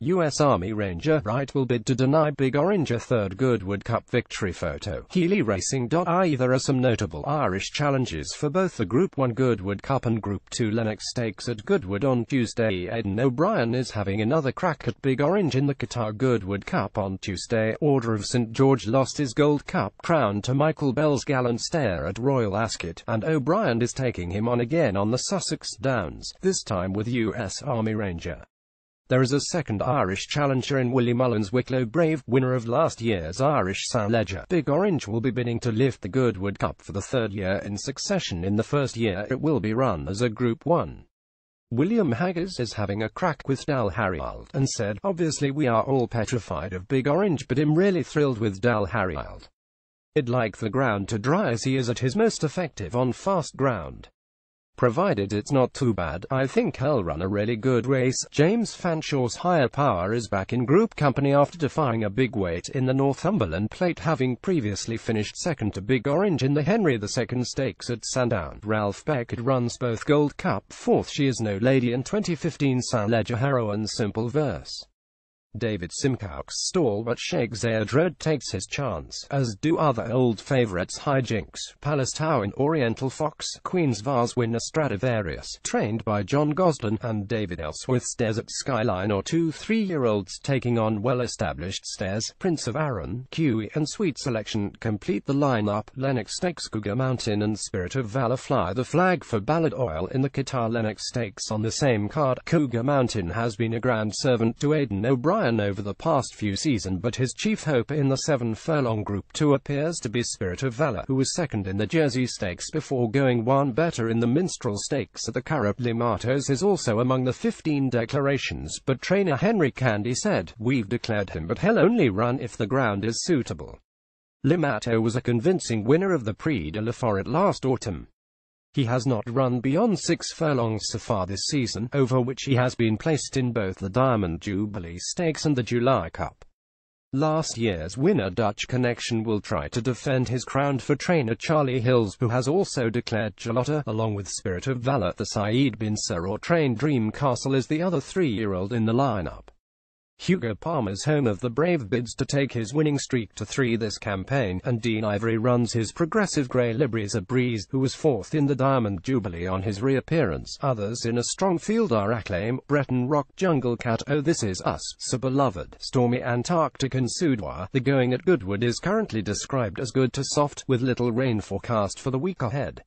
U.S. Army Ranger Wright will bid to deny Big Orange a third Goodwood Cup victory photo. Healy Racing. I. There are some notable Irish challenges for both the Group 1 Goodwood Cup and Group 2 Lennox Stakes at Goodwood on Tuesday. Aidan O'Brien is having another crack at Big Orange in the Qatar Goodwood Cup on Tuesday. Order of St George lost his Gold Cup crown to Michael Bell's gallant stare at Royal Ascot, and O'Brien is taking him on again on the Sussex Downs, this time with U.S. Army Ranger. There is a second Irish challenger in Willie Mullins Wicklow Brave, winner of last year's Irish Sound Ledger. Big Orange will be bidding to lift the Goodwood Cup for the third year in succession in the first year it will be run as a Group 1. William Haggis is having a crack with Dal Harriald, and said, Obviously we are all petrified of Big Orange but I'm really thrilled with Dal Harriald. I'd like the ground to dry as he is at his most effective on fast ground. Provided it's not too bad, I think I'll run a really good race. James Fanshawe's higher power is back in group company after defying a big weight in the Northumberland Plate having previously finished second to Big Orange in the Henry II Stakes at Sandown. Ralph Beckett runs both Gold Cup fourth She Is No Lady and 2015 Saint Leger heroine Simple Verse. David Simcox Sheikh Zayed Road takes his chance, as do other old favourites Hijinks, Palace and Oriental Fox, Queen's Vase winner Stradivarius, trained by John Gosden, and David Ellsworth's Desert Skyline or two three-year-olds taking on well-established stairs, Prince of Arran, Kiwi and Sweet Selection complete the lineup, Lennox Stakes Cougar Mountain and Spirit of Valor fly the flag for Ballard Oil in the Qatar Lennox Stakes on the same card, Cougar Mountain has been a grand servant to Aidan O'Brien over the past few season but his chief hope in the seven-furlong Group 2 appears to be Spirit of Valor, who was second in the Jersey Stakes before going one better in the Minstrel Stakes at the Carib Limatos is also among the 15 declarations, but trainer Henry Candy said, We've declared him but he'll only run if the ground is suitable. Limato was a convincing winner of the Prix de la Forêt last autumn. He has not run beyond six furlongs so far this season, over which he has been placed in both the Diamond Jubilee Stakes and the July Cup. Last year's winner Dutch Connection will try to defend his crown for trainer Charlie Hills who has also declared Gelotta, along with Spirit of Valor the Saeed Bin or trained Dream Castle as the other three-year-old in the lineup. Hugo Palmer's home of the Brave bids to take his winning streak to three this campaign, and Dean Ivory runs his progressive Grey Libris a breeze, who was fourth in the Diamond Jubilee on his reappearance. Others in a strong field are Acclaim, Breton Rock, Jungle Cat, Oh This Is Us, So Beloved, Stormy Antarctic and Soudoir. The going at Goodwood is currently described as good to soft, with little rain forecast for the week ahead.